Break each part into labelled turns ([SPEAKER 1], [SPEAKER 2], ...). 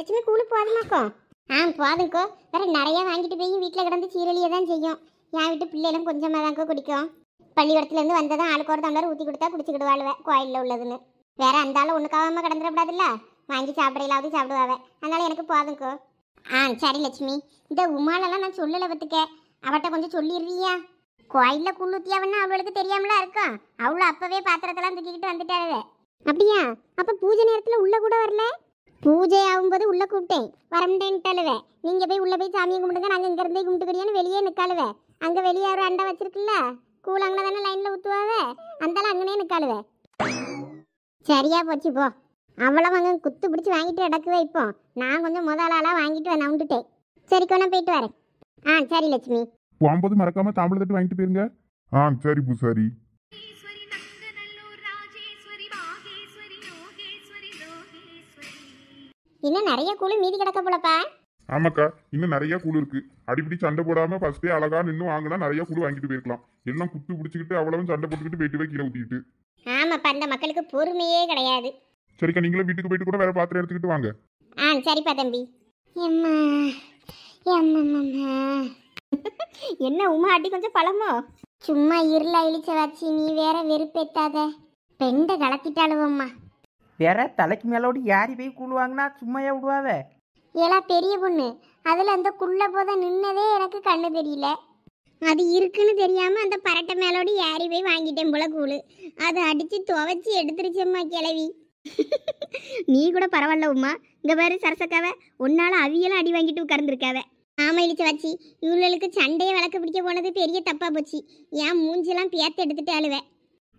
[SPEAKER 1] லட்சுமி கூலு போதுமாக்கோ ஆ போதுங்கோ வேற நிறைய வாங்கிட்டு போய் வீட்டில் கிடந்து சீரழிய தான் செய்யும் என் வீட்டு பிள்ளைகளும் கொஞ்சமாக தான்க்கோ குடிக்கும் பள்ளிக்கூடத்துலேருந்து வந்ததும் ஆளுக்கு ஒரு டம்ளர் ஊற்றி கொடுத்தா குடிச்சுக்கிடுவாளுவ கோயிலில் உள்ளதுன்னு வேற அந்த ஆள் ஒன்றுக்காகாமல் கிடந்துடப்படாதுல்ல வாங்கி சாப்பிட்றீங்களாவது சாப்பிடுவாவே அதனால எனக்கு போதுங்கோ ஆ சரி லட்சுமி இந்த உமாலெல்லாம் நான் சொல்லலை பார்த்துக்கே அவட்ட கொஞ்சம் சொல்லிடுறியா கோயிலில் குள்ளூத்தியாவன்னா அவளுக்கு தெரியாமலாம் இருக்கும் அவ்வளோ அப்போவே பாத்திரத்தெல்லாம் தூக்கிக்கிட்டு வந்துட்டாரு அப்படியா அப்போ பூஜை நேரத்தில் உள்ளே கூட வரல பூஜை ஆகும்போது உள்ள கூப்பிட்டேன் வரமுட்டேன்ட்டாளுவே நீங்க போய் உள்ள போய் சாமியை கும்பிடுங்க நாங்க இங்க இருந்தே கும்பிட்டுக்கிறியோன்னு வெளியே நிக்காளுவே அங்க வெளியே ஒரு அண்டை வச்சிருக்குல்ல கூழாங்கல தானே லைன்ல ஊத்துவாவே அந்தால அங்கனே நிக்காளுவே சரியா போச்சு போ அவ்வளவு அங்க குத்து பிடிச்சி வாங்கிட்டு கிடக்குவே இப்போ நான் கொஞ்சம் முதல் ஆளா வாங்கிட்டு வந்து வந்துட்டேன் சரி கொஞ்சம் போயிட்டு வரேன் ஆ சரி லட்சுமி போகும்போது மறக்காம தாம்பளத்தட்டு வாங்கிட்டு போயிருங்க ஆ சரி பூசாரி இன்னும் நிறைய கூலி மீதி கிடக்க போலப்பா ஆமாக்கா இன்னும் நிறைய கூழ் இருக்கு அடிப்படி சண்டை போடாம ஃபர்ஸ்டே அழகா நின்று வாங்கினா நிறைய கூழ் வாங்கிட்டு போயிருக்கலாம் எல்லாம் குத்து பிடிச்சிக்கிட்டு அவ்வளவு சண்டை போட்டுக்கிட்டு போயிட்டு வைக்கிற கீழே ஆமாப்பா அந்த மக்களுக்கு பொறுமையே கிடையாது சரிக்கா நீங்களும் வீட்டுக்கு போயிட்டு கூட வேற பாத்திரம் எடுத்துக்கிட்டு வாங்க ஆ சரிப்பா தம்பி என்ன உமா அடி கொஞ்சம் பழமோ சும்மா இருளா இழிச்ச வச்சு நீ வேற வெறுப்பேத்தாத பெண்டை அம்மா
[SPEAKER 2] வேற தலைக்கு மேலோடு யாரி போய் கூழுவாங்கன்னா சும்மையா விடுவாவ
[SPEAKER 1] ஏலா பெரிய பொண்ணு அதில் அந்த குள்ள போத நின்னதே எனக்கு கண்ணு தெரியல அது இருக்குன்னு தெரியாம அந்த பரட்டை மேலோடு ஏறி போய் வாங்கிட்டேன் போல கூழு அதை அடிச்சு துவச்சி எடுத்துருச்சம்மா கிளவி நீ கூட பரவாயில்ல உமா இங்க பாரு சரசக்காவ உன்னால அவியெல்லாம் அடி வாங்கிட்டு உட்கார்ந்துருக்காவ ஆமா இழிச்ச வச்சு இவங்களுக்கு சண்டையை விளக்கு பிடிக்க போனது பெரிய தப்பா போச்சு ஏன் மூஞ்செல்லாம் பேத்து எடுத்துட்டு அழுவேன்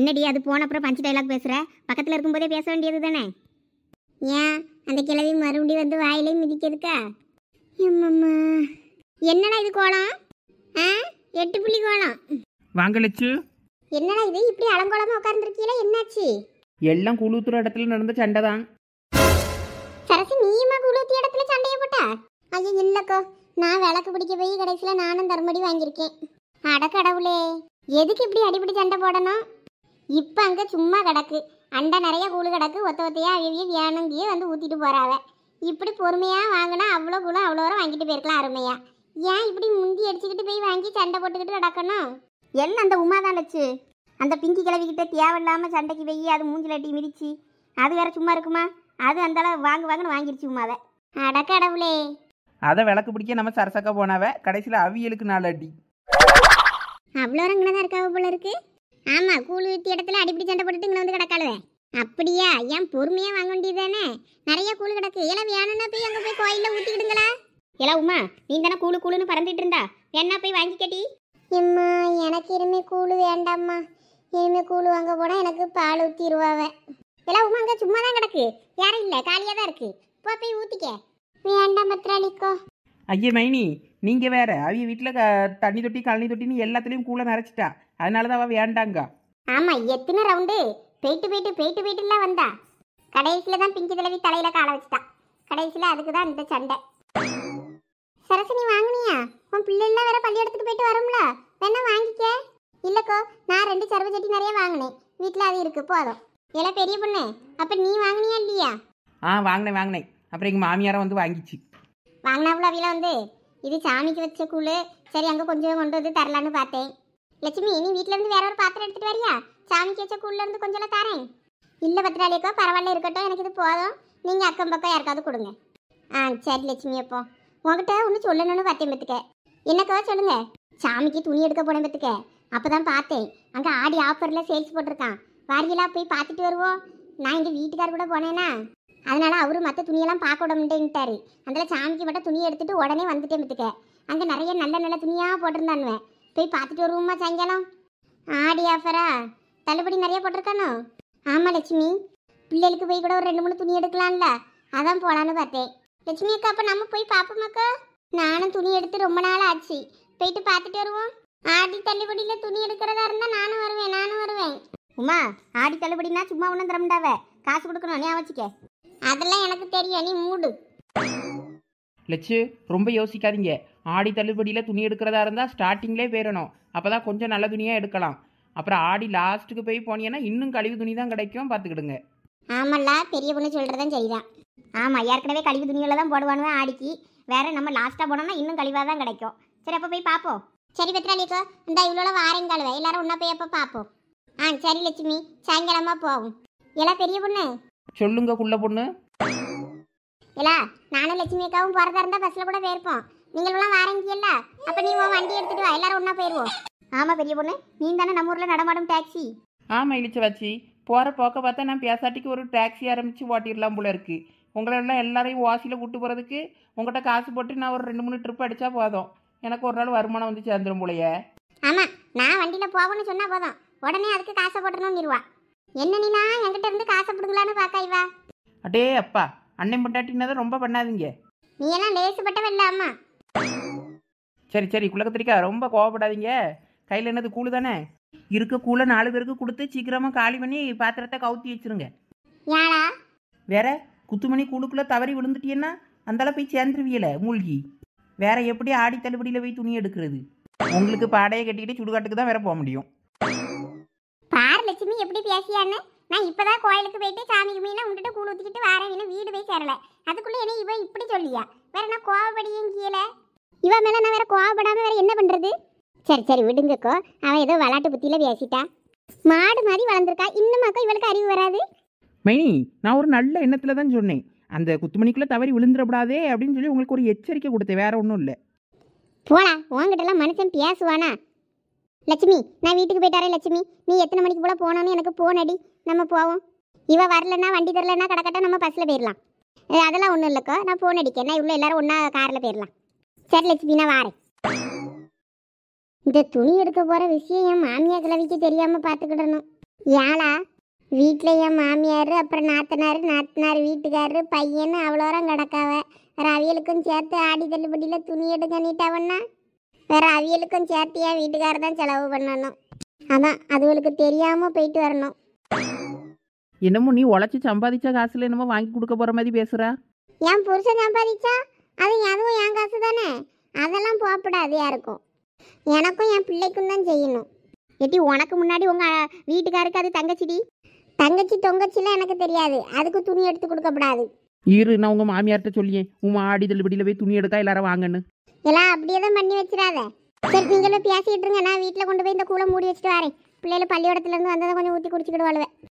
[SPEAKER 1] என்னடி அது போன அப்புறம் பஞ்சு டைலாக் பேசுகிற பக்கத்தில் இருக்கும்போதே பேச வேண்டியது தானே ஏன் அந்த கிழவி மறுபடியும் வந்து வாயிலையும் மிதிக்கிறதுக்கா எம்மம்மா என்னடா இது கோலம் ஆ எட்டு புள்ளி கோலம் வாங்கலச்சு என்னடா இது இப்படி அலங்கோலமாக உட்கார்ந்துருக்கீல என்னாச்சு
[SPEAKER 2] எல்லாம் குளுத்துற இடத்துல நடந்த சண்டை தான்
[SPEAKER 1] சரசி நீயுமா குளுத்திய இடத்துல சண்டையை போட்டா ஐயோ இல்லைக்கோ நான் விளக்கு பிடிக்க போய் கடைசியில் நானும் தர்மடி வாங்கியிருக்கேன் அட கடவுளே எதுக்கு இப்படி அடிப்படி சண்டை போடணும் இப்போ அங்கே சும்மா கிடக்கு அண்டை நிறைய கூழு கிடக்கு ஒத்த ஒத்தையாக அவிய வேணுங்கியே வந்து ஊற்றிட்டு போகிறாவ இப்படி பொறுமையாக வாங்கினா அவ்வளோ கூழும் அவ்வளோ வரம் வாங்கிட்டு போயிருக்கலாம் அருமையாக ஏன் இப்படி முந்தி அடிச்சுக்கிட்டு போய் வாங்கி சண்டை போட்டுக்கிட்டு கிடக்கணும் என்ன அந்த உமா தான் லட்சு அந்த பிங்கி கிளவிக்கிட்ட தேவையில்லாமல் சண்டைக்கு போய் அது மூஞ்சில் அட்டி மிதிச்சு அது வேற சும்மா இருக்குமா அது அந்த அளவு வாங்கு வாங்கினு வாங்கிடுச்சு உமாவை அடக்கடவுளே
[SPEAKER 2] அதை விளக்கு பிடிக்க நம்ம சரசக்க போனாவ கடைசியில் அவியலுக்கு நாலு அடி
[SPEAKER 1] அவ்வளோ ரங்கில் தான் இருக்காவ போல இருக்குது ஆமா கூழ் ஊத்தி இடத்துல அடிப்படி சண்டை போட்டுட்டு இங்கே வந்து கிடக்காளுவே அப்படியா ஏன் பொறுமையா வாங்க வேண்டியதானே நிறைய கூழ் கிடக்கு ஏல வேணும்னா போய் அங்க போய் கோயில்ல ஊத்திக்கிடுங்களா ஏல உமா நீ தானே கூழு கூழுன்னு பறந்துட்டு இருந்தா வேணா போய் வாங்கி கட்டி எம்மா எனக்கு இனிமே கூழு வேண்டாம்மா இனிமே கூழு வாங்க போனா எனக்கு பால் ஊத்திடுவாவ ஏல உமா அங்க சும்மா தான் கிடக்கு யாரும் இல்ல காலியா தான் இருக்கு போய் ஊத்திக்க வேண்டாம்
[SPEAKER 2] பத்ராளிக்கோ ஐயே மைனி நீங்கள் வேற அவங்க வீட்டில் க தண்ணி தொட்டி கழனி தொட்டின்னு எல்லாத்துலேயும் கூலை நிறச்சிட்டா அதனால தான் அவள் வேண்டாங்க ஆமாம் எத்தனை ரவுண்டு போயிட்டு போயிட்டு போயிட்டு போயிட்டுலாம்
[SPEAKER 1] வந்தா கடைசியில் தான் பிஞ்சு தலைவி தலையில் காலை வச்சுட்டா கடைசியில் அதுக்கு தான் இந்த சண்டை சரசு நீ வாங்கினியா உன் பிள்ளைலாம் வேற பள்ளியிடத்துக்கு போயிட்டு வரும்ல வேணா வாங்கிக்க இல்லைக்கோ நான் ரெண்டு சரவை சட்டி நிறைய வாங்கினேன் வீட்டில் அது இருக்கு போதும் இல்லை பெரிய பொண்ணு அப்போ நீ வாங்கினியா இல்லையா
[SPEAKER 2] ஆ வாங்கினேன் வாங்கினேன் அப்புறம் எங்கள் மாமியாரம் வந்து வாங்கிச்சு
[SPEAKER 1] வாங்கினாப்புல அவையில வந்து இது சாமிக்கு வச்ச கூழு சரி அங்கே கொஞ்சம் கொண்டு வந்து தரலான்னு பார்த்தேன் லட்சுமி நீ வீட்டிலேருந்து வேற ஒரு பாத்திரம் எடுத்துகிட்டு வரியா சாமிக்கு வச்ச இருந்து கொஞ்சம்லாம் தரேன் இல்லை பத்திராளியக்கோ பரவாயில்ல இருக்கட்டும் எனக்கு இது போதும் நீங்கள் அக்கம் பக்கம் யாருக்காவது கொடுங்க ஆ சரி லட்சுமி அப்போ உங்ககிட்ட ஒன்று சொல்லணும்னு பார்த்தேன் பத்துக்க என்னக்கா சொல்லுங்க சாமிக்கு துணி எடுக்க போனேன் பத்துக்க அப்போ தான் பார்த்தேன் அங்கே ஆடி ஆஃபரில் சேல்ஸ் போட்டிருக்கான் வாரியெல்லாம் போய் பார்த்துட்டு வருவோம் நான் இங்கே வீட்டுக்கார் கூட போனேன்னா அதனால் அவரும் மற்ற துணியெல்லாம் பார்க்க விட முடியேன்ட்டாரு அதில் சாமிக்கு மட்டும் துணி எடுத்துகிட்டு உடனே வந்துட்டே பார்த்துக்க அங்கே நிறைய நல்ல நல்ல துணியாக போட்டிருந்தானுவேன் போய் பார்த்துட்டு வருவோமா சாயங்காலம் ஆடி ஆஃபரா தள்ளுபடி நிறைய போட்டிருக்கானோ ஆமாம் லட்சுமி பிள்ளைகளுக்கு போய் கூட ஒரு ரெண்டு மூணு துணி எடுக்கலாம்ல அதான் போகலான்னு பார்த்தேன் லட்சுமி அக்கா அப்போ நம்ம போய் பார்ப்போமாக்கா நானும் துணி எடுத்து ரொம்ப நாள் ஆச்சு போயிட்டு பார்த்துட்டு வருவோம் ஆடி தள்ளுபடியில் துணி எடுக்கிறதா இருந்தால் நானும் வருவேன் நானும் வருவேன் உமா ஆடி தள்ளுபடினா சும்மா ஒன்றும் தரமுண்டாவே காசு கொடுக்கணும் ஞாபகம் வச்சுக்க அதெல்லாம் எனக்கு தெரியும் நீ மூடு
[SPEAKER 2] லட்சு ரொம்ப யோசிக்காதீங்க ஆடி தள்ளுபடியில் துணி எடுக்கிறதா இருந்தால் ஸ்டார்டிங்லேயே போயிடணும் அப்போ தான் கொஞ்சம் நல்ல துணியாக எடுக்கலாம் அப்புறம் ஆடி லாஸ்ட்டுக்கு போய் போனீங்கன்னா இன்னும் கழிவு துணி தான் கிடைக்கும் பார்த்துக்கிடுங்க ஆமாம்ல பெரிய பொண்ணு சொல்கிறதும் சரிதான் ஆமாம் ஏற்கனவே கழிவு துணியில் தான் போடுவானுவே ஆடிக்கு
[SPEAKER 1] வேற நம்ம லாஸ்ட்டாக போனோம்னா இன்னும் கழிவாக தான் கிடைக்கும் சரி அப்போ போய் பார்ப்போம் சரி பத்ராளிக்கோ இந்த இவ்வளோ வாரம் கழுவ எல்லாரும் ஒன்றா போய் அப்போ பார்ப்போம் ஆ சரி லட்சுமி சாயங்காலமாக போவோம் எல்லாம் பெரிய பொண்ணு
[SPEAKER 2] சொல்லுங்க குள்ள பொண்ணு
[SPEAKER 1] இல்ல நானும் லட்சுமி அக்காவும் போறதா இருந்தா பஸ்ல கூட போயிருப்போம் நீங்களும் வாரங்கியல்ல அப்ப நீ உன் வண்டி எடுத்துட்டு வா எல்லாரும் ஒண்ணா போயிருவோம் ஆமா
[SPEAKER 2] பெரிய பொண்ணு நீ தானே நம்ம ஊர்ல நடமாடும் டாக்ஸி ஆமா இழிச்சவாச்சி போற போக்க பார்த்தா நான் பேசாட்டிக்கு ஒரு டாக்ஸி ஆரம்பிச்சு ஓட்டிடலாம் போல இருக்கு உங்களை எல்லாம் எல்லாரையும் வாசியில் கூட்டு போகிறதுக்கு உங்கள்கிட்ட காசு போட்டு நான் ஒரு ரெண்டு மூணு ட்ரிப் அடித்தா போதும் எனக்கு ஒரு நாள் வருமானம் வந்து சேர்ந்துடும் போலையே ஆமாம் நான் வண்டியில் போகணும்னு சொன்னால் போதும் உடனே அதுக்கு காசை போட்டணும்னு இருவா என்ன நீனா என்கிட்ட இருந்து காசை
[SPEAKER 1] பிடுங்களான்னு பாக்கா இவா
[SPEAKER 2] அடே அப்பா அண்ணன் பொண்டாட்டினதை ரொம்ப பண்ணாதீங்க
[SPEAKER 1] நீ எல்லாம் லேசுப்பட்டவ இல்ல அம்மா
[SPEAKER 2] சரி சரி குலக்கத்திரிக்கா ரொம்ப கோவப்படாதீங்க கையில் என்னது கூழு தானே இருக்க கூழ நாலு பேருக்கு கொடுத்து சீக்கிரமாக காலி பண்ணி பாத்திரத்தை கவுத்தி வச்சிருங்க ஏடா வேற குத்துமணி கூழுக்குள்ளே தவறி விழுந்துட்டீங்கன்னா அந்தால போய் சேர்ந்துருவியல மூழ்கி வேற எப்படி ஆடி தள்ளுபடியில் போய் துணி எடுக்கிறது உங்களுக்கு பாடையை கட்டிக்கிட்டு சுடுகாட்டுக்கு தான் வேற போக முடியும்
[SPEAKER 1] லட்சுமி எப்படி பேசியான்னு நான் இப்போதான் கோயிலுக்கு போயிட்டு சாமி மீனை விட்டுட்டு கூழ் ஊற்றிக்கிட்டு வரேன் இன்னும் வீடு போய் சேரல அதுக்குள்ளே என்ன இவன் இப்படி சொல்லியா வேற நான் கோவப்படியும் கீழே இவன் மேலே நான் வேற கோவப்படாமல் வேற என்ன பண்ணுறது சரி சரி விடுங்கக்கோ அவன் ஏதோ விளாட்டு புத்தியில் பேசிட்டா மாடு மாதிரி வளர்ந்துருக்கா மக்கள் இவளுக்கு அறிவு வராது
[SPEAKER 2] மைனி நான் ஒரு நல்ல எண்ணத்தில் தான் சொன்னேன் அந்த குத்துமணிக்குள்ளே தவறி விழுந்துடப்படாதே அப்படின்னு சொல்லி உங்களுக்கு ஒரு எச்சரிக்கை கொடுத்தேன் வேற ஒன்றும் இல்லை போடா உங்ககிட்டலாம் மனுஷன் பேசுவானா
[SPEAKER 1] லட்சுமி நான் வீட்டுக்கு போயிட்டாரே லட்சுமி நீ எத்தனை மணிக்கு போல போனோன்னு எனக்கு போனடி நம்ம போவோம் இவ வரலன்னா வண்டி தரலன்னா கடக்கட்டா நம்ம பஸ்ஸில் போயிடலாம் அதெல்லாம் ஒன்றும் இல்லைக்கோ நான் ஃபோன் அடிக்கேன் இவ்வளோ எல்லாரும் ஒன்றா காரில் போயிடலாம் சரி லட்சுமி நான் வாரேன் இந்த துணி எடுக்க போகிற விஷயம் என் மாமியார் கிளவிக்கு தெரியாமல் பார்த்துக்கிடணும் ஏழா வீட்டில் என் மாமியார் அப்புறம் நாத்தனார் நாத்தனார் வீட்டுக்காரரு பையன் அவ்வளோரம் கிடக்காவ ரவியலுக்கும் சேர்த்து ஆடி தள்ளுபடியில் துணி எடுக்க நீட்டாவன்னா வேற அவியலுக்கும் சேர்த்தியா வீட்டுக்கார தான் செலவு பண்ணணும் அதான் அதுகளுக்கு தெரியாம போயிட்டு வரணும்
[SPEAKER 2] என்னமோ நீ உழைச்சி சம்பாதிச்ச காசுல என்னமோ வாங்கி கொடுக்க போற மாதிரி பேசுறா
[SPEAKER 1] என் புருஷன் சம்பாதிச்சா அது அதுவும் என் காசு தானே அதெல்லாம் போகப்படாது யாருக்கும் எனக்கும் என் பிள்ளைக்கும் தான் செய்யணும் எட்டி உனக்கு முன்னாடி உங்க வீட்டுக்காருக்கு அது தங்கச்சிடி தங்கச்சி தொங்கச்சிலாம் எனக்கு தெரியாது அதுக்கு துணி எடுத்து கொடுக்கப்படாது இரு நான் உங்க மாமியார்கிட்ட சொல்லியே உன் ஆடி தள்ளுபடியில போய் துணி
[SPEAKER 2] எடுக்கா எல்லாரும் வாங்கன்னு
[SPEAKER 1] எல்லாம் அப்படியே தான் பண்ணி வச்சிடாத சரி நீங்களும் பேசிட்டு இருங்க நான் வீட்டில் கொண்டு போய் இந்த கூளை மூடி வச்சுட்டு வரேன் பிள்ளைகள் பள்ளியோடத்துலேருந்து வந்ததை கொஞ்சம் ஊற்றி குடிச்சிக்கிடுவாளுவேன்